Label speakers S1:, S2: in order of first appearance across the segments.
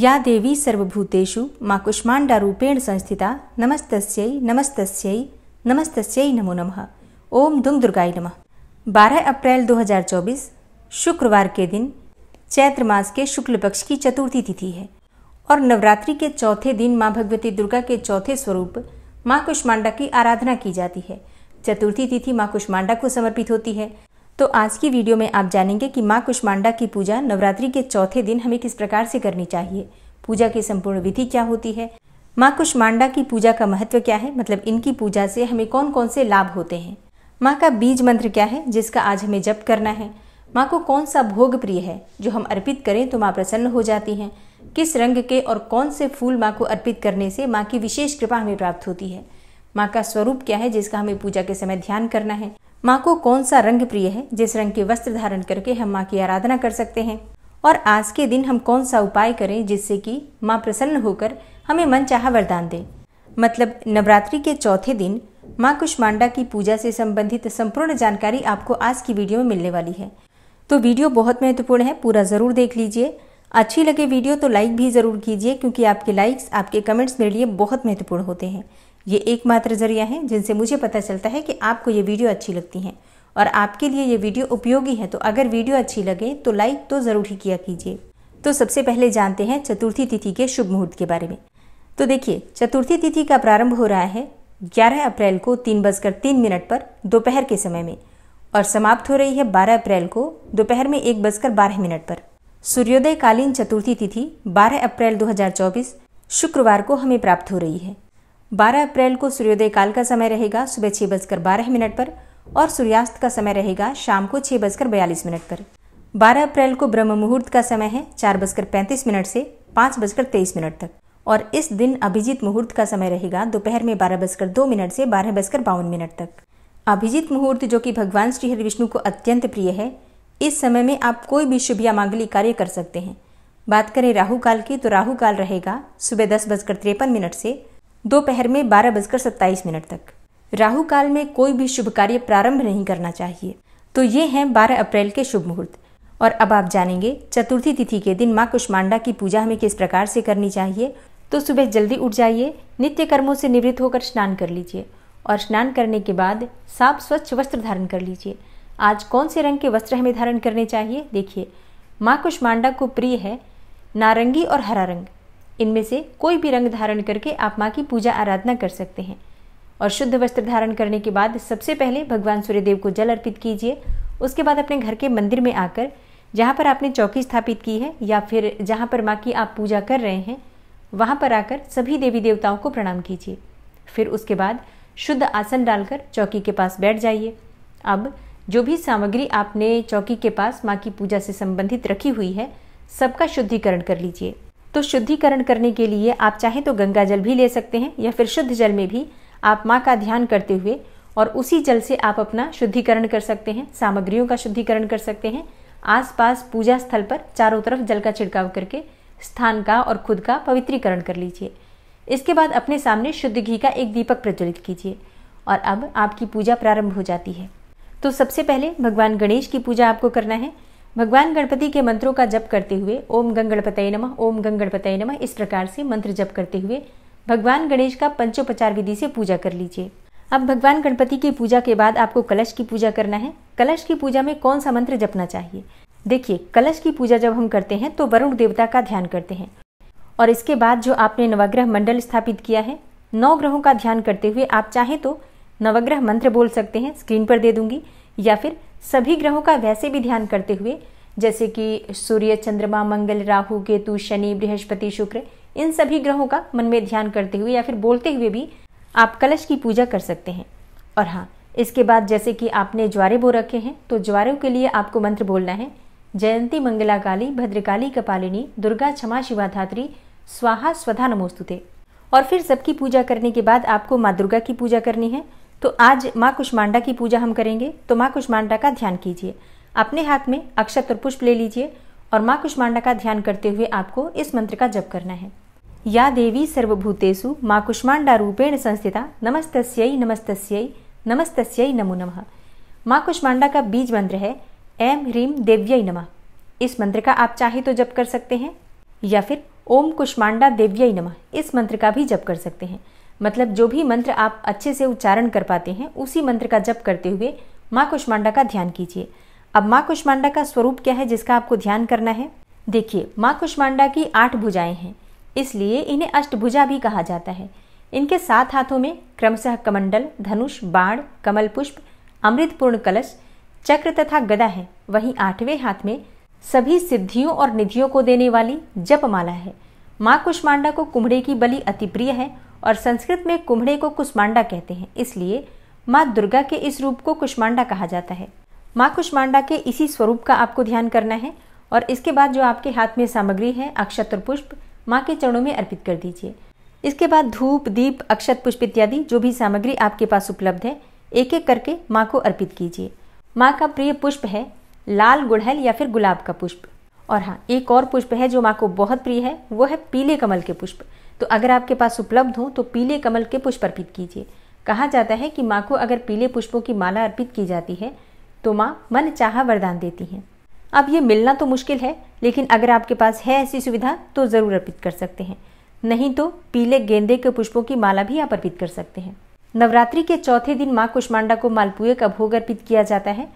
S1: या देवी सर्वभूतेषु मा कुष्माण्डारूपेण संस्थिता नमस्तस्यै नमस्तस्यै नमस्तस्यै नमो नमः ओम दुम दुर्गाय नमः 12 अप्रैल 2024 शुक्रवार के दिन चैत्र मास के शुक्ल पक्ष की चतुर्थी तिथि है और नवरात्रि के चौथे दिन माँ भगवती दुर्गा के चौथे स्वरूप माँ कुष्मांडा की आराधना की जाती है चतुर्थी तिथि माँ कुष्मांडा को समर्पित होती है तो आज की वीडियो में आप जानेंगे कि माँ कुष्मांडा की पूजा नवरात्रि के चौथे दिन हमें किस प्रकार से करनी चाहिए पूजा की संपूर्ण विधि क्या होती है माँ कुष्मांडा की पूजा का महत्व क्या है मतलब इनकी पूजा से हमें कौन कौन से लाभ होते हैं माँ का बीज मंत्र क्या है जिसका आज हमें जप करना है माँ को कौन सा भोग प्रिय है जो हम अर्पित करें तो माँ प्रसन्न हो जाती हैं किस रंग के और कौन से फूल माँ को अर्पित करने से माँ की विशेष कृपा हमें प्राप्त होती है माँ का स्वरूप क्या है जिसका हमें पूजा के समय ध्यान करना है माँ को कौन सा रंग प्रिय है जिस रंग के वस्त्र धारण करके हम माँ की आराधना कर सकते हैं और आज के दिन हम कौन सा उपाय करें जिससे कि माँ प्रसन्न होकर हमें मन चाह वरदान दे मतलब नवरात्रि के चौथे दिन माँ कुष्मांडा की पूजा से संबंधित संपूर्ण जानकारी आपको आज की वीडियो में मिलने वाली है तो वीडियो बहुत महत्वपूर्ण है पूरा ज़रूर देख लीजिए अच्छी लगे वीडियो तो लाइक भी ज़रूर कीजिए क्योंकि आपके लाइक्स आपके कमेंट्स मेरे लिए बहुत महत्वपूर्ण होते हैं ये एकमात्र जरिया है जिनसे मुझे पता चलता है कि आपको ये वीडियो अच्छी लगती हैं और आपके लिए ये वीडियो उपयोगी है तो अगर वीडियो अच्छी लगे तो लाइक तो ज़रूर ही किया कीजिए तो सबसे पहले जानते हैं चतुर्थी तिथि के शुभ मुहूर्त के बारे में तो देखिए चतुर्थी तिथि का प्रारंभ हो रहा है 11 अप्रैल को तीन बजकर तीन मिनट पर दोपहर के समय में और समाप्त हो रही है 12 अप्रैल को दोपहर में एक बजकर बारह मिनट पर सूर्योदयकालीन चतुर्थी तिथि 12 अप्रैल 2024 शुक्रवार को हमें प्राप्त हो रही है 12 अप्रैल को सूर्योदय काल का समय रहेगा सुबह छह बजकर बारह मिनट पर और सूर्यास्त का समय रहेगा शाम को छह बजकर बयालीस मिनट पर 12 अप्रैल को ब्रह्म मुहूर्त का समय है चार बजकर पैंतीस मिनट से पाँच बजकर तेईस मिनट तक और इस दिन अभिजीत मुहूर्त का समय रहेगा दोपहर में बारह बजकर दो मिनट से बारह बजकर बावन मिनट तक अभिजीत मुहूर्त जो कि भगवान श्री हरि विष्णु को अत्यंत प्रिय है इस समय में आप कोई भी शुभ या मांगलिक कार्य कर सकते हैं बात करें राहु काल की तो राहु काल रहेगा सुबह दस बजकर तिरपन मिनट से दोपहर में बारह बजकर सत्ताईस मिनट तक राहु काल में कोई भी शुभ कार्य प्रारंभ नहीं करना चाहिए तो ये हैं 12 अप्रैल के शुभ मुहूर्त और अब आप जानेंगे चतुर्थी तिथि के दिन माँ कुष्मांडा की पूजा हमें किस प्रकार से करनी चाहिए तो सुबह जल्दी उठ जाइए नित्य कर्मों से निवृत्त होकर स्नान कर लीजिए और स्नान करने के बाद साफ स्वच्छ वस्त्र धारण कर लीजिए आज कौन से रंग के वस्त्र हमें धारण करने चाहिए देखिए माँ कुष्मांडा को प्रिय है नारंगी और हरा रंग इनमें से कोई भी रंग धारण करके आप माँ की पूजा आराधना कर सकते हैं और शुद्ध वस्त्र धारण करने के बाद सबसे पहले भगवान सूर्यदेव को जल अर्पित कीजिए उसके बाद अपने घर के मंदिर में आकर जहाँ पर आपने चौकी स्थापित की है या फिर जहाँ पर माँ की आप पूजा कर रहे हैं वहाँ पर आकर सभी देवी देवताओं को प्रणाम कीजिए फिर उसके बाद शुद्ध आसन डालकर चौकी के पास बैठ जाइए अब जो भी सामग्री आपने चौकी के पास माँ की पूजा से संबंधित रखी हुई है सबका शुद्धिकरण कर लीजिए तो शुद्धिकरण करने के लिए आप चाहें तो गंगा जल भी ले सकते हैं या फिर शुद्ध जल में भी आप माँ का ध्यान करते हुए और उसी जल से आप अपना शुद्धिकरण कर सकते हैं सामग्रियों का शुद्धिकरण कर सकते हैं आसपास पूजा स्थल पर चारों तरफ जल का छिड़काव करके स्थान का और खुद का पवित्रीकरण कर लीजिए इसके बाद अपने सामने शुद्ध घी का एक दीपक प्रज्वलित कीजिए और अब आपकी पूजा प्रारंभ हो जाती है तो सबसे पहले भगवान गणेश की पूजा आपको करना है भगवान गणपति के मंत्रों का जप करते हुए ओम गंग गणपतय नम ओम गंग गणपतय नम इस प्रकार से मंत्र जप करते हुए भगवान गणेश का पंचोपचार विधि से पूजा कर लीजिए अब भगवान गणपति की पूजा के बाद आपको कलश की पूजा करना है कलश की पूजा में कौन सा मंत्र जपना चाहिए देखिए कलश की पूजा जब हम करते हैं तो वरुण देवता का ध्यान करते हैं और इसके बाद जो आपने नवग्रह मंडल स्थापित किया है नौ ग्रहों का ध्यान करते हुए आप चाहें तो नवग्रह मंत्र बोल सकते हैं स्क्रीन पर दे दूंगी या फिर सभी ग्रहों का वैसे भी ध्यान करते हुए जैसे कि सूर्य चंद्रमा मंगल राहु केतु शनि बृहस्पति शुक्र इन सभी ग्रहों का मन में ध्यान करते हुए या फिर बोलते हुए भी आप कलश की पूजा कर सकते हैं और हाँ इसके बाद जैसे कि आपने ज्वारे बो रखे हैं तो ज्वारों के लिए आपको मंत्र बोलना है जयंती मंगला काली भद्रकाली कपालिनी दुर्गा क्षमा शिवा धात्री स्वाहा स्वधा नमोस्तुते और फिर सबकी पूजा करने के बाद आपको माँ दुर्गा की पूजा करनी है तो आज माँ कुष्मांडा की पूजा हम करेंगे तो माँ कुष्मांडा का ध्यान कीजिए अपने हाथ में अक्षत और पुष्प ले लीजिए और माँ कुष्मांडा का ध्यान करते हुए आपको इस मंत्र का जप करना है या देवी सर्वभूतेषु माँ कुष्मांडा रूपेण संस्थिता नमस्तस्यै नमस्तस्यै नमस्तस्यै नमो नमः माँ कुष्मांडा का बीज मंत्र है एम ह्रीम देव्यै नमः इस मंत्र का आप चाहे तो जप कर सकते हैं या फिर ओम कुष्मांडा देव्यय नमः इस मंत्र का भी जप कर सकते हैं मतलब जो भी मंत्र आप अच्छे से उच्चारण कर पाते हैं उसी मंत्र का जप करते हुए माँ कुष्मांडा का ध्यान कीजिए अब माँ कुष्मांडा का स्वरूप क्या है जिसका आपको ध्यान करना है देखिए माँ कुष्मांडा की आठ भुजाएं हैं इसलिए इन्हें अष्टभुजा भी कहा जाता है इनके सात हाथों में क्रमशः कमंडल धनुष बाण कमल पुष्प अमृतपूर्ण कलश चक्र तथा गदा है वहीं आठवें हाथ में सभी सिद्धियों और निधियों को देने वाली जपमाला है माँ कुष्मांडा को कुम्भड़े की बलि अति प्रिय है और संस्कृत में कुम्भड़े को कुष्मांडा कहते हैं इसलिए माँ दुर्गा के इस रूप को कुष्मांडा कहा जाता है माँ कुष्मांडा के इसी स्वरूप का आपको ध्यान करना है और इसके बाद जो आपके हाथ में सामग्री है अक्षत और पुष्प माँ के चरणों में अर्पित कर दीजिए इसके बाद धूप दीप अक्षत पुष्प इत्यादि जो भी सामग्री आपके पास उपलब्ध है एक एक करके माँ को अर्पित कीजिए माँ का प्रिय पुष्प है लाल गुड़हल या फिर गुलाब का पुष्प और हाँ एक और पुष्प है जो माँ को बहुत प्रिय है वो है पीले कमल के पुष्प तो अगर आपके पास उपलब्ध हो तो पीले कमल के पुष्प अर्पित कीजिए कहा जाता है कि माँ को अगर पीले पुष्पों की माला अर्पित की जाती है तो माँ मन चाह वरदान देती हैं अब ये मिलना तो मुश्किल है लेकिन अगर आपके पास है ऐसी सुविधा तो ज़रूर अर्पित कर सकते हैं नहीं तो पीले गेंदे के पुष्पों की माला भी आप अर्पित कर सकते हैं नवरात्रि के चौथे दिन माँ कुष्मांडा को मालपुए का भोग अर्पित किया जाता है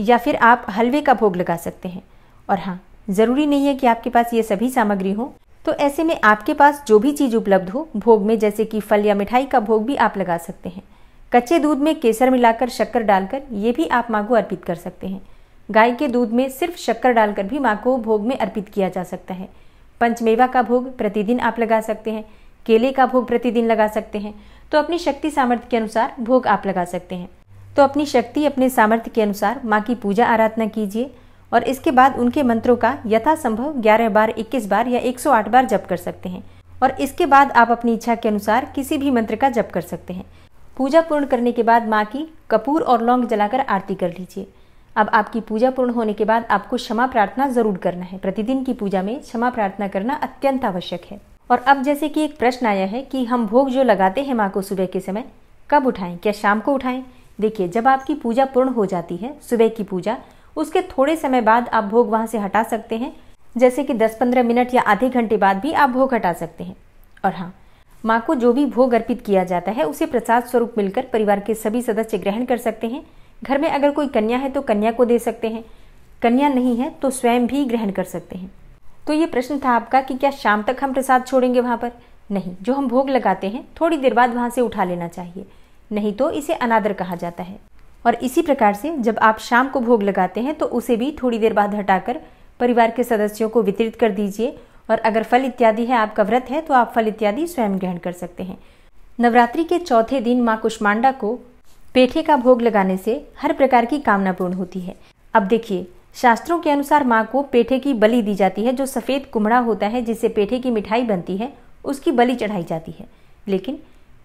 S1: या फिर आप हलवे का भोग लगा सकते हैं और हाँ ज़रूरी नहीं है कि आपके पास ये सभी सामग्री हो तो ऐसे में आपके पास जो भी चीज़ उपलब्ध हो भोग में जैसे कि फल या मिठाई का भोग भी आप लगा सकते हैं कच्चे दूध में केसर मिलाकर शक्कर डालकर ये भी आप माँ को अर्पित कर सकते हैं गाय के दूध में सिर्फ शक्कर डालकर भी माँ को भोग में अर्पित किया जा सकता है पंचमेवा का भोग प्रतिदिन आप लगा सकते हैं केले का भोग प्रतिदिन लगा सकते हैं तो अपनी शक्ति सामर्थ्य के अनुसार भोग आप लगा सकते हैं तो अपनी शक्ति अपने सामर्थ्य के अनुसार माँ की पूजा आराधना कीजिए और इसके बाद उनके मंत्रों का यथासंभव 11 बार 21 बार या 108 बार जप कर सकते हैं और इसके बाद आप अपनी इच्छा के अनुसार किसी भी मंत्र का जप कर सकते हैं पूजा पूर्ण करने के बाद माँ की कपूर और लौंग जलाकर आरती कर लीजिए अब आपकी पूजा पूर्ण होने के बाद आपको क्षमा प्रार्थना जरूर करना है प्रतिदिन की पूजा में क्षमा प्रार्थना करना अत्यंत आवश्यक है और अब जैसे कि एक प्रश्न आया है कि हम भोग जो लगाते हैं माँ को सुबह के समय कब उठाएं क्या शाम को उठाएं देखिए जब आपकी पूजा पूर्ण हो जाती है सुबह की पूजा उसके थोड़े समय बाद आप भोग वहाँ से हटा सकते हैं जैसे कि 10-15 मिनट या आधे घंटे बाद भी आप भोग हटा सकते हैं और हाँ माँ को जो भी भोग अर्पित किया जाता है उसे प्रसाद स्वरूप मिलकर परिवार के सभी सदस्य ग्रहण कर सकते हैं घर में अगर कोई कन्या है तो कन्या को दे सकते हैं कन्या नहीं है तो स्वयं भी ग्रहण कर सकते हैं तो ये प्रश्न था आपका कि क्या शाम तक हम प्रसाद छोड़ेंगे वहाँ पर नहीं जो हम भोग लगाते हैं थोड़ी देर बाद वहाँ से उठा लेना चाहिए नहीं तो इसे अनादर कहा जाता है और इसी प्रकार से जब आप शाम को भोग लगाते हैं तो उसे भी थोड़ी देर बाद हटाकर परिवार के सदस्यों को वितरित कर दीजिए और अगर फल इत्यादि है आपका व्रत है तो आप फल इत्यादि स्वयं ग्रहण कर सकते हैं नवरात्रि के चौथे दिन माँ कुष्मांडा को पेठे का भोग लगाने से हर प्रकार की कामना पूर्ण होती है अब देखिए शास्त्रों के अनुसार माँ को पेठे की बलि दी जाती है जो सफ़ेद कुम्हड़ा होता है जिससे पेठे की मिठाई बनती है उसकी बलि चढ़ाई जाती है लेकिन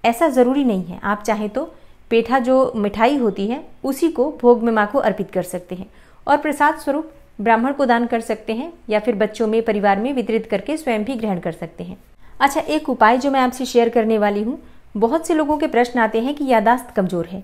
S1: ऐसा ज़रूरी नहीं है आप चाहें तो पेठा जो मिठाई होती है उसी को भोग में माँ को अर्पित कर सकते हैं और प्रसाद स्वरूप ब्राह्मण को दान कर सकते हैं या फिर बच्चों में परिवार में वितरित करके स्वयं भी ग्रहण कर सकते हैं अच्छा एक उपाय जो मैं आपसे शेयर करने वाली हूँ बहुत से लोगों के प्रश्न आते हैं कि यादाश्त कमज़ोर है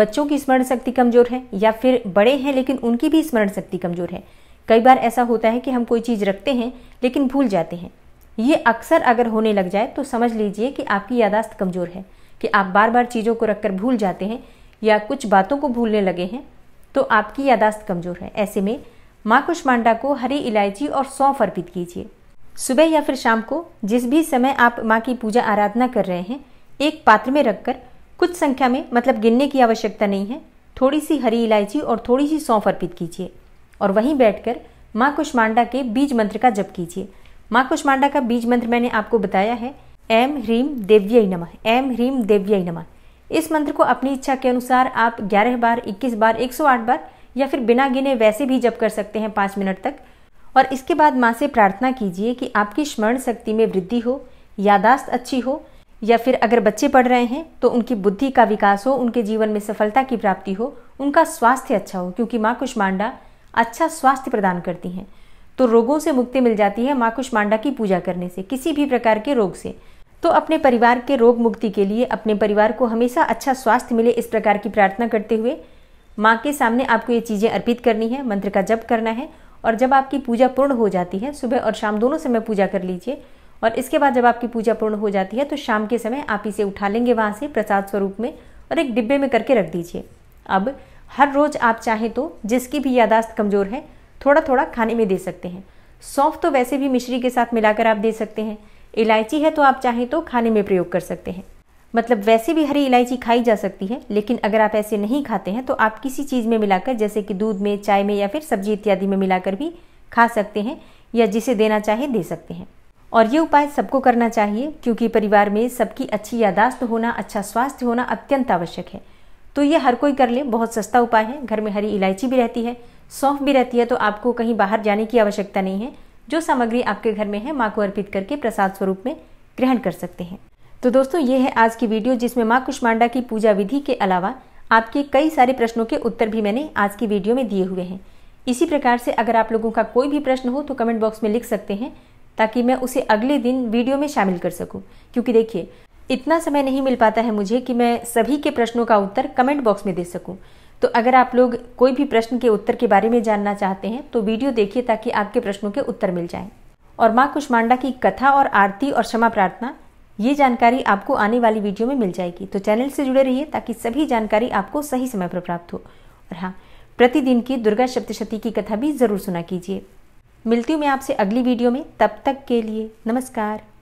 S1: बच्चों की स्मरण शक्ति कमज़ोर है या फिर बड़े हैं लेकिन उनकी भी स्मरण शक्ति कमज़ोर है कई बार ऐसा होता है कि हम कोई चीज़ रखते हैं लेकिन भूल जाते हैं ये अक्सर अगर होने लग जाए तो समझ लीजिए कि आपकी यादाश्त कमज़ोर है कि आप बार बार चीज़ों को रखकर भूल जाते हैं या कुछ बातों को भूलने लगे हैं तो आपकी यादाश्त कमज़ोर है ऐसे में माँ कुष्मांडा को हरी इलायची और सौंफ अर्पित कीजिए सुबह या फिर शाम को जिस भी समय आप माँ की पूजा आराधना कर रहे हैं एक पात्र में रखकर कुछ संख्या में मतलब गिनने की आवश्यकता नहीं है थोड़ी सी हरी इलायची और थोड़ी सी सौंफ अर्पित कीजिए और वहीं बैठकर माँ कुष्मांडा के बीज मंत्र का जप कीजिए माँ कुष्मांडा का बीज मंत्र मैंने आपको बताया है एम ह्रीम देव्यय नमः एम ह्रीम देव्यय नमः इस मंत्र को अपनी इच्छा के अनुसार आप 11 बार 21 बार 108 बार या फिर बिना गिने वैसे भी जप कर सकते हैं पाँच मिनट तक और इसके बाद माँ से प्रार्थना कीजिए कि आपकी स्मरण शक्ति में वृद्धि हो यादाश्त अच्छी हो या फिर अगर बच्चे पढ़ रहे हैं तो उनकी बुद्धि का विकास हो उनके जीवन में सफलता की प्राप्ति हो उनका स्वास्थ्य अच्छा हो क्योंकि माँ कुष्मांडा अच्छा स्वास्थ्य प्रदान करती हैं तो रोगों से मुक्ति मिल जाती है माँ कुष्मांडा की पूजा करने से किसी भी प्रकार के रोग से तो अपने परिवार के रोग मुक्ति के लिए अपने परिवार को हमेशा अच्छा स्वास्थ्य मिले इस प्रकार की प्रार्थना करते हुए माँ के सामने आपको ये चीज़ें अर्पित करनी है मंत्र का जप करना है और जब आपकी पूजा पूर्ण हो जाती है सुबह और शाम दोनों समय पूजा कर लीजिए और इसके बाद जब आपकी पूजा पूर्ण हो जाती है तो शाम के समय आप इसे उठा लेंगे वहाँ से प्रसाद स्वरूप में और एक डिब्बे में करके रख दीजिए अब हर रोज़ आप चाहें तो जिसकी भी यादाश्त कमज़ोर है थोड़ा थोड़ा खाने में दे सकते हैं सौंफ तो वैसे भी मिश्री के साथ मिलाकर आप दे सकते हैं इलायची है तो आप चाहें तो खाने में प्रयोग कर सकते हैं मतलब वैसे भी हरी इलायची खाई जा सकती है लेकिन अगर आप ऐसे नहीं खाते हैं तो आप किसी चीज़ में मिलाकर जैसे कि दूध में चाय में या फिर सब्जी इत्यादि में मिलाकर भी खा सकते हैं या जिसे देना चाहे दे सकते हैं और ये उपाय सबको करना चाहिए क्योंकि परिवार में सबकी अच्छी यादाश्त होना अच्छा स्वास्थ्य होना अत्यंत आवश्यक है तो ये हर कोई कर ले बहुत सस्ता उपाय है घर में हरी इलायची भी रहती है सौंफ भी रहती है तो आपको कहीं बाहर जाने की आवश्यकता नहीं है जो सामग्री आपके घर में है माँ को अर्पित करके प्रसाद स्वरूप में ग्रहण कर सकते हैं तो दोस्तों ये है आज की वीडियो जिसमें माँ कुष्मांडा की पूजा विधि के अलावा आपके कई सारे प्रश्नों के उत्तर भी मैंने आज की वीडियो में दिए हुए हैं इसी प्रकार से अगर आप लोगों का कोई भी प्रश्न हो तो कमेंट बॉक्स में लिख सकते हैं ताकि मैं उसे अगले दिन वीडियो में शामिल कर सकूं क्योंकि देखिए इतना समय नहीं मिल पाता है मुझे कि मैं सभी के प्रश्नों का उत्तर कमेंट बॉक्स में दे सकूं तो अगर आप लोग कोई भी प्रश्न के उत्तर के बारे में जानना चाहते हैं तो वीडियो देखिए ताकि आपके प्रश्नों के उत्तर मिल जाएं और माँ कुष्मांडा की कथा और आरती और क्षमा प्रार्थना ये जानकारी आपको आने वाली वीडियो में मिल जाएगी तो चैनल से जुड़े रहिए ताकि सभी जानकारी आपको सही समय पर प्राप्त हो और हाँ प्रतिदिन की दुर्गा सप्तशती की कथा भी ज़रूर सुना कीजिए मिलती हूँ मैं आपसे अगली वीडियो में तब तक के लिए नमस्कार